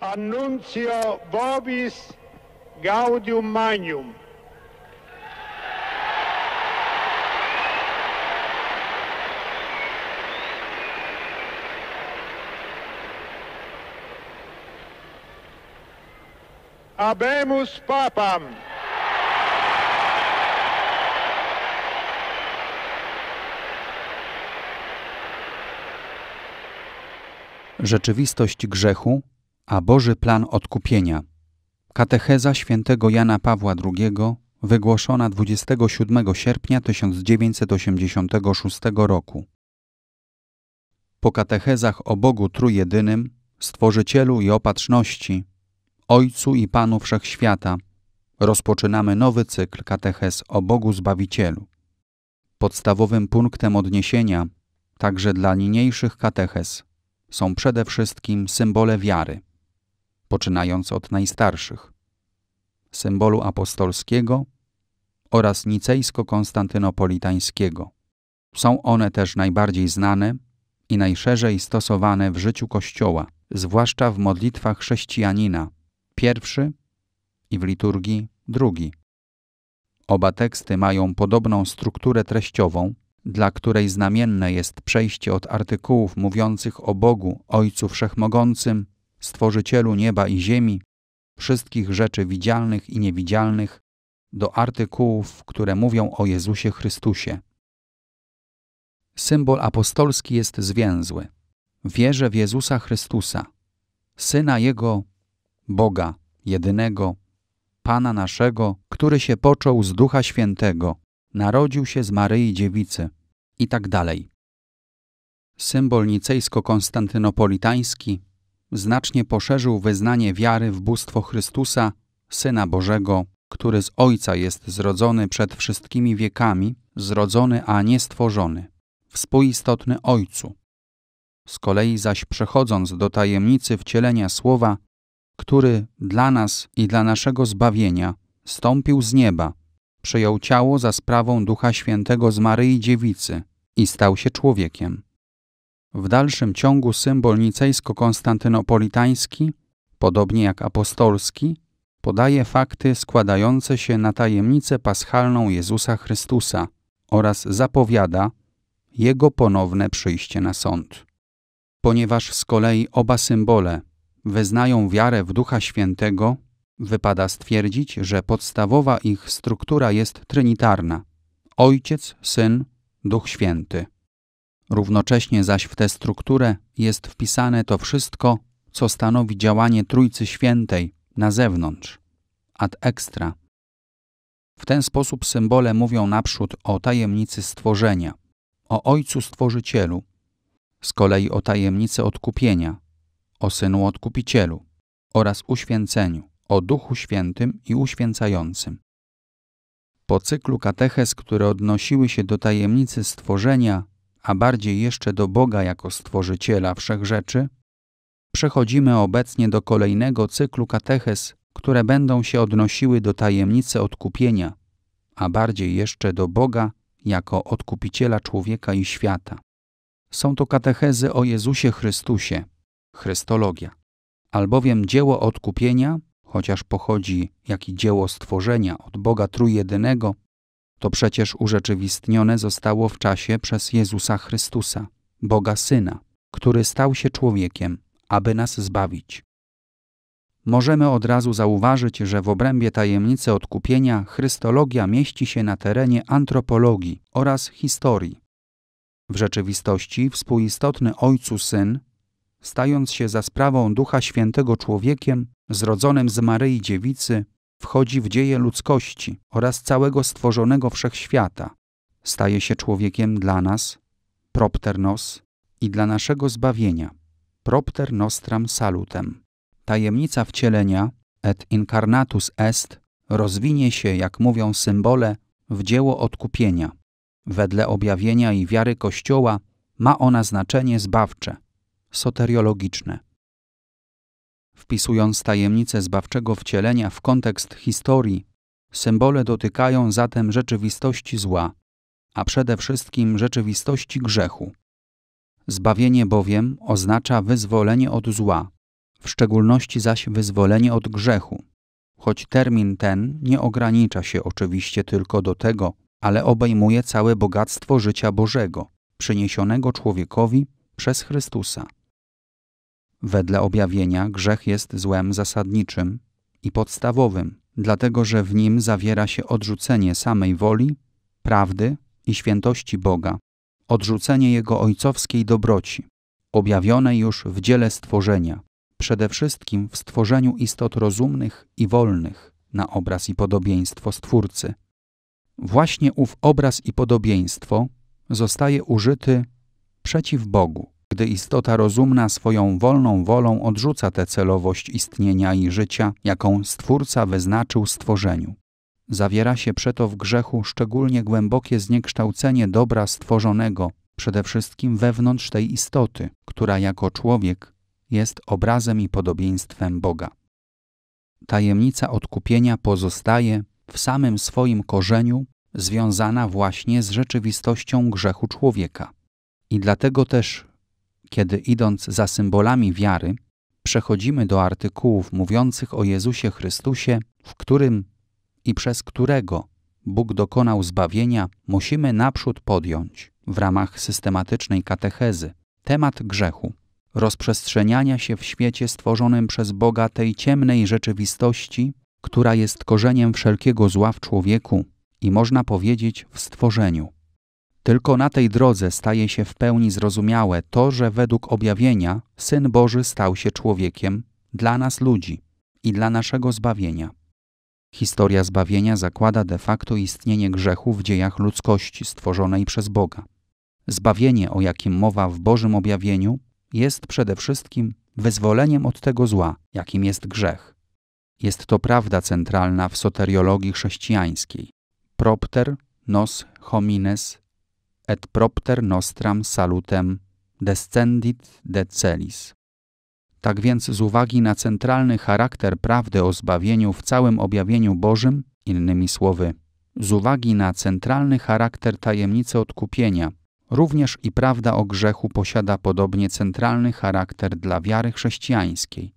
Annuncio Vobis Gaudium Magnum. Abemus Papam. Rzeczywistość grzechu a Boży plan odkupienia. Katecheza świętego Jana Pawła II, wygłoszona 27 sierpnia 1986 roku. Po katechezach o Bogu Trójjedynym, Stworzycielu i Opatrzności, Ojcu i Panu Wszechświata, rozpoczynamy nowy cykl katechez o Bogu Zbawicielu. Podstawowym punktem odniesienia, także dla niniejszych kateches, są przede wszystkim symbole wiary poczynając od najstarszych, symbolu apostolskiego oraz nicejsko-konstantynopolitańskiego. Są one też najbardziej znane i najszerzej stosowane w życiu Kościoła, zwłaszcza w modlitwach chrześcijanina, pierwszy i w liturgii drugi. Oba teksty mają podobną strukturę treściową, dla której znamienne jest przejście od artykułów mówiących o Bogu, Ojcu Wszechmogącym Stworzycielu nieba i ziemi, wszystkich rzeczy widzialnych i niewidzialnych, do artykułów, które mówią o Jezusie Chrystusie. Symbol apostolski jest zwięzły. Wierzę w Jezusa Chrystusa, Syna Jego, Boga, jedynego, Pana naszego, który się począł z Ducha Świętego, narodził się z Maryi Dziewicy i tak dalej. Symbol nicejsko-konstantynopolitański znacznie poszerzył wyznanie wiary w bóstwo Chrystusa, Syna Bożego, który z Ojca jest zrodzony przed wszystkimi wiekami, zrodzony, a nie stworzony, współistotny Ojcu. Z kolei zaś przechodząc do tajemnicy wcielenia Słowa, który dla nas i dla naszego zbawienia stąpił z nieba, przyjął ciało za sprawą Ducha Świętego z Maryi Dziewicy i stał się człowiekiem. W dalszym ciągu symbol nicejsko-konstantynopolitański, podobnie jak apostolski, podaje fakty składające się na tajemnicę paschalną Jezusa Chrystusa oraz zapowiada jego ponowne przyjście na sąd. Ponieważ z kolei oba symbole wyznają wiarę w Ducha Świętego, wypada stwierdzić, że podstawowa ich struktura jest trynitarna: Ojciec, Syn, Duch Święty. Równocześnie zaś w tę strukturę jest wpisane to wszystko, co stanowi działanie Trójcy Świętej na zewnątrz, ad extra. W ten sposób symbole mówią naprzód o tajemnicy stworzenia, o Ojcu Stworzycielu, z kolei o tajemnicy odkupienia, o Synu Odkupicielu oraz uświęceniu, o Duchu Świętym i uświęcającym. Po cyklu kateches, które odnosiły się do tajemnicy stworzenia, a bardziej jeszcze do Boga jako Stworzyciela Wszechrzeczy, przechodzimy obecnie do kolejnego cyklu kateches, które będą się odnosiły do tajemnicy odkupienia, a bardziej jeszcze do Boga jako odkupiciela człowieka i świata. Są to katechezy o Jezusie Chrystusie, Chrystologia. Albowiem dzieło odkupienia, chociaż pochodzi jak i dzieło stworzenia od Boga Trójjedynego, to przecież urzeczywistnione zostało w czasie przez Jezusa Chrystusa, Boga Syna, który stał się człowiekiem, aby nas zbawić. Możemy od razu zauważyć, że w obrębie tajemnicy odkupienia chrystologia mieści się na terenie antropologii oraz historii. W rzeczywistości współistotny Ojcu Syn, stając się za sprawą Ducha Świętego człowiekiem, zrodzonym z Maryi Dziewicy, wchodzi w dzieje ludzkości oraz całego stworzonego wszechświata. Staje się człowiekiem dla nas, propter nos, i dla naszego zbawienia, propter nostram salutem. Tajemnica wcielenia, et incarnatus est, rozwinie się, jak mówią symbole, w dzieło odkupienia. Wedle objawienia i wiary Kościoła ma ona znaczenie zbawcze, soteriologiczne. Wpisując tajemnicę zbawczego wcielenia w kontekst historii, symbole dotykają zatem rzeczywistości zła, a przede wszystkim rzeczywistości grzechu. Zbawienie bowiem oznacza wyzwolenie od zła, w szczególności zaś wyzwolenie od grzechu, choć termin ten nie ogranicza się oczywiście tylko do tego, ale obejmuje całe bogactwo życia Bożego, przyniesionego człowiekowi przez Chrystusa. Wedle objawienia grzech jest złem zasadniczym i podstawowym, dlatego że w nim zawiera się odrzucenie samej woli, prawdy i świętości Boga, odrzucenie Jego ojcowskiej dobroci, objawionej już w dziele stworzenia, przede wszystkim w stworzeniu istot rozumnych i wolnych na obraz i podobieństwo Stwórcy. Właśnie ów obraz i podobieństwo zostaje użyty przeciw Bogu. Gdy istota rozumna swoją wolną wolą odrzuca tę celowość istnienia i życia, jaką Stwórca wyznaczył stworzeniu. Zawiera się przeto w grzechu szczególnie głębokie zniekształcenie dobra stworzonego, przede wszystkim wewnątrz tej istoty, która jako człowiek jest obrazem i podobieństwem Boga. Tajemnica odkupienia pozostaje w samym swoim korzeniu związana właśnie z rzeczywistością grzechu człowieka. I dlatego też kiedy idąc za symbolami wiary, przechodzimy do artykułów mówiących o Jezusie Chrystusie, w którym i przez którego Bóg dokonał zbawienia, musimy naprzód podjąć, w ramach systematycznej katechezy, temat grzechu, rozprzestrzeniania się w świecie stworzonym przez Boga tej ciemnej rzeczywistości, która jest korzeniem wszelkiego zła w człowieku i można powiedzieć w stworzeniu. Tylko na tej drodze staje się w pełni zrozumiałe to, że według objawienia Syn Boży stał się człowiekiem dla nas ludzi i dla naszego zbawienia. Historia zbawienia zakłada de facto istnienie grzechu w dziejach ludzkości stworzonej przez Boga. Zbawienie, o jakim mowa w Bożym objawieniu, jest przede wszystkim wyzwoleniem od tego zła, jakim jest grzech. Jest to prawda centralna w soteriologii chrześcijańskiej. Propter nos homines et propter nostram salutem descendit de celis. Tak więc z uwagi na centralny charakter prawdy o zbawieniu w całym objawieniu Bożym, innymi słowy, z uwagi na centralny charakter tajemnicy odkupienia, również i prawda o grzechu posiada podobnie centralny charakter dla wiary chrześcijańskiej.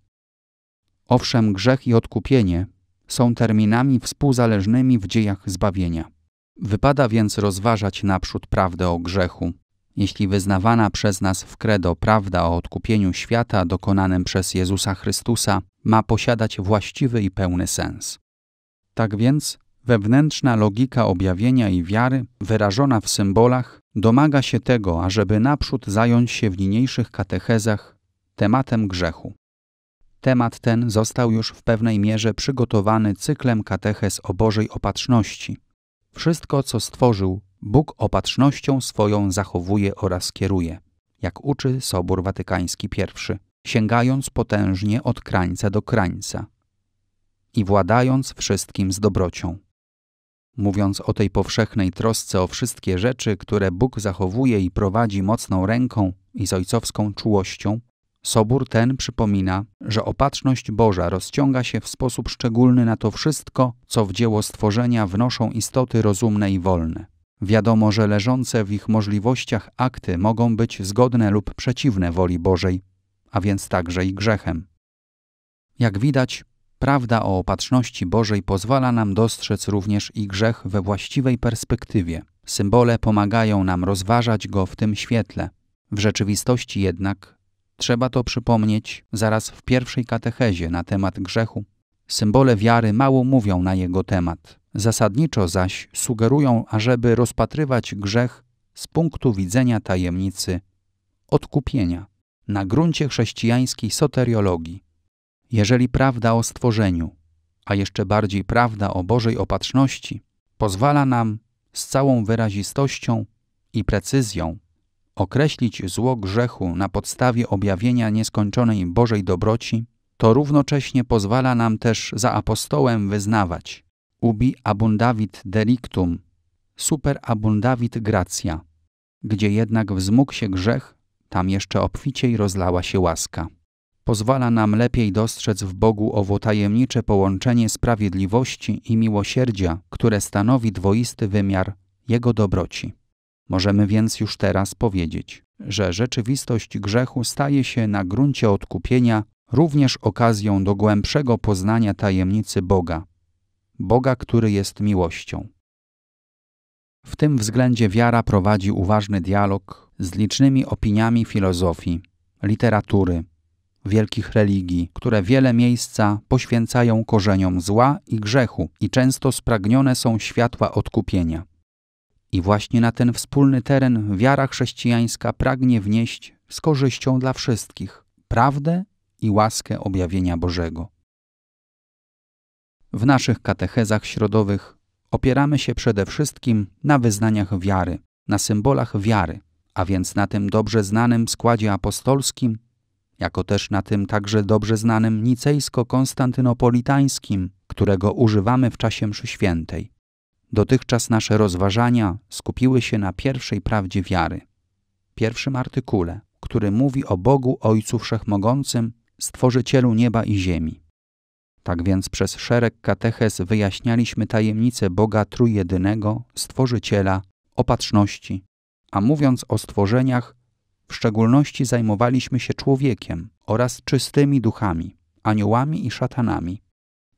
Owszem, grzech i odkupienie są terminami współzależnymi w dziejach zbawienia. Wypada więc rozważać naprzód prawdę o grzechu. Jeśli wyznawana przez nas w credo prawda o odkupieniu świata dokonanym przez Jezusa Chrystusa ma posiadać właściwy i pełny sens. Tak więc wewnętrzna logika objawienia i wiary, wyrażona w symbolach, domaga się tego, ażeby naprzód zająć się w niniejszych katechezach tematem grzechu. Temat ten został już w pewnej mierze przygotowany cyklem kateches o Bożej Opatrzności, wszystko, co stworzył, Bóg opatrznością swoją zachowuje oraz kieruje, jak uczy Sobór Watykański I, sięgając potężnie od krańca do krańca i władając wszystkim z dobrocią. Mówiąc o tej powszechnej trosce o wszystkie rzeczy, które Bóg zachowuje i prowadzi mocną ręką i z ojcowską czułością, Sobór ten przypomina, że opatrzność Boża rozciąga się w sposób szczególny na to wszystko, co w dzieło stworzenia wnoszą istoty rozumne i wolne. Wiadomo, że leżące w ich możliwościach akty mogą być zgodne lub przeciwne woli Bożej, a więc także i grzechem. Jak widać, prawda o opatrzności Bożej pozwala nam dostrzec również i grzech we właściwej perspektywie. Symbole pomagają nam rozważać go w tym świetle. W rzeczywistości jednak Trzeba to przypomnieć zaraz w pierwszej katechezie na temat grzechu. Symbole wiary mało mówią na jego temat. Zasadniczo zaś sugerują, ażeby rozpatrywać grzech z punktu widzenia tajemnicy odkupienia na gruncie chrześcijańskiej soteriologii. Jeżeli prawda o stworzeniu, a jeszcze bardziej prawda o Bożej opatrzności, pozwala nam z całą wyrazistością i precyzją Określić zło grzechu na podstawie objawienia nieskończonej Bożej dobroci, to równocześnie pozwala nam też za apostołem wyznawać ubi abundavit delictum, super abundavit gracia, Gdzie jednak wzmógł się grzech, tam jeszcze obficiej rozlała się łaska. Pozwala nam lepiej dostrzec w Bogu owo tajemnicze połączenie sprawiedliwości i miłosierdzia, które stanowi dwoisty wymiar Jego dobroci. Możemy więc już teraz powiedzieć, że rzeczywistość grzechu staje się na gruncie odkupienia również okazją do głębszego poznania tajemnicy Boga, Boga, który jest miłością. W tym względzie wiara prowadzi uważny dialog z licznymi opiniami filozofii, literatury, wielkich religii, które wiele miejsca poświęcają korzeniom zła i grzechu i często spragnione są światła odkupienia. I właśnie na ten wspólny teren wiara chrześcijańska pragnie wnieść z korzyścią dla wszystkich prawdę i łaskę objawienia Bożego. W naszych katechezach środowych opieramy się przede wszystkim na wyznaniach wiary, na symbolach wiary, a więc na tym dobrze znanym składzie apostolskim, jako też na tym także dobrze znanym nicejsko-konstantynopolitańskim, którego używamy w czasie mszy świętej. Dotychczas nasze rozważania skupiły się na pierwszej prawdzie wiary, pierwszym artykule, który mówi o Bogu Ojcu Wszechmogącym, Stworzycielu nieba i ziemi. Tak więc przez szereg kateches wyjaśnialiśmy tajemnicę Boga Trójjedynego, Stworzyciela, Opatrzności, a mówiąc o stworzeniach, w szczególności zajmowaliśmy się człowiekiem oraz czystymi duchami, aniołami i szatanami.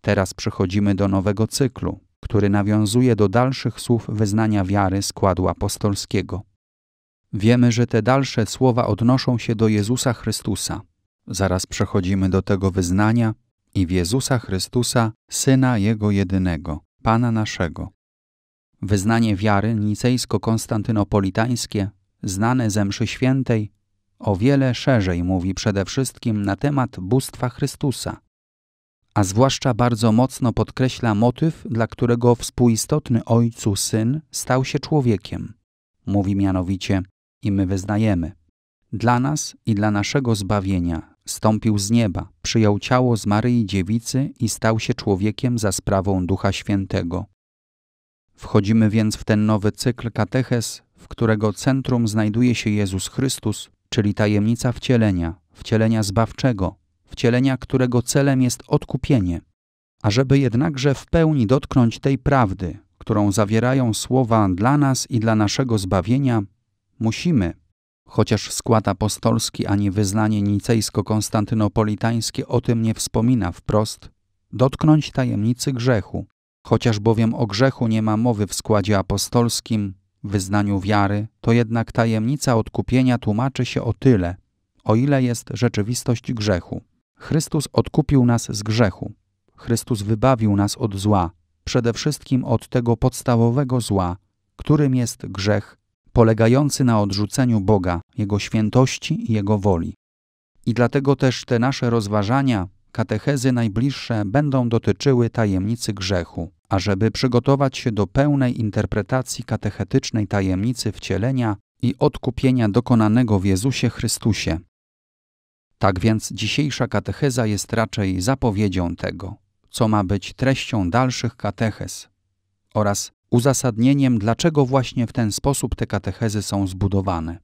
Teraz przechodzimy do nowego cyklu, który nawiązuje do dalszych słów wyznania wiary składu apostolskiego. Wiemy, że te dalsze słowa odnoszą się do Jezusa Chrystusa. Zaraz przechodzimy do tego wyznania i w Jezusa Chrystusa, Syna Jego jedynego, Pana naszego. Wyznanie wiary nicejsko-konstantynopolitańskie, znane ze mszy świętej, o wiele szerzej mówi przede wszystkim na temat bóstwa Chrystusa, a zwłaszcza bardzo mocno podkreśla motyw, dla którego współistotny Ojcu Syn stał się człowiekiem. Mówi mianowicie i my wyznajemy. Dla nas i dla naszego zbawienia stąpił z nieba, przyjął ciało z Maryi Dziewicy i stał się człowiekiem za sprawą Ducha Świętego. Wchodzimy więc w ten nowy cykl kateches, w którego centrum znajduje się Jezus Chrystus, czyli tajemnica wcielenia, wcielenia zbawczego, wcielenia, którego celem jest odkupienie. Ażeby jednakże w pełni dotknąć tej prawdy, którą zawierają słowa dla nas i dla naszego zbawienia, musimy, chociaż skład apostolski ani wyznanie nicejsko-konstantynopolitańskie o tym nie wspomina wprost, dotknąć tajemnicy grzechu, chociaż bowiem o grzechu nie ma mowy w składzie apostolskim, wyznaniu wiary, to jednak tajemnica odkupienia tłumaczy się o tyle, o ile jest rzeczywistość grzechu. Chrystus odkupił nas z grzechu. Chrystus wybawił nas od zła, przede wszystkim od tego podstawowego zła, którym jest grzech, polegający na odrzuceniu Boga, Jego świętości i Jego woli. I dlatego też te nasze rozważania, katechezy najbliższe będą dotyczyły tajemnicy grzechu. A żeby przygotować się do pełnej interpretacji katechetycznej tajemnicy wcielenia i odkupienia dokonanego w Jezusie Chrystusie, tak więc dzisiejsza katecheza jest raczej zapowiedzią tego, co ma być treścią dalszych kateches oraz uzasadnieniem, dlaczego właśnie w ten sposób te katechezy są zbudowane.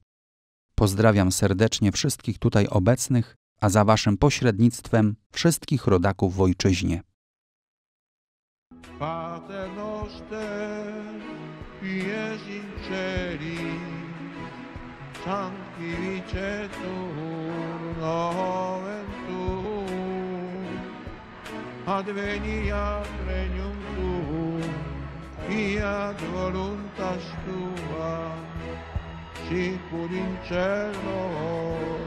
Pozdrawiam serdecznie wszystkich tutaj obecnych, a za Waszym pośrednictwem wszystkich rodaków w ojczyźnie. Pater noster, stanchi vice turno ventù advenia regnum tuum fiat voluntas tua sicur in cielo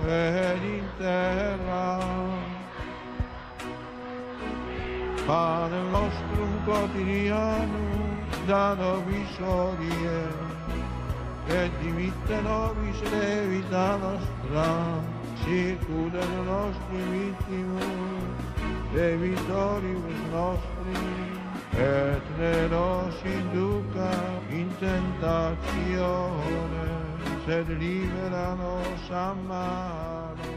ed in terra Padre nostrum quotidiano da nobis odie che dimittano misere vita nostra, circudano nostri vittimus, e vittoribus nostri, e ne nos induca in tentazione, se libera nos a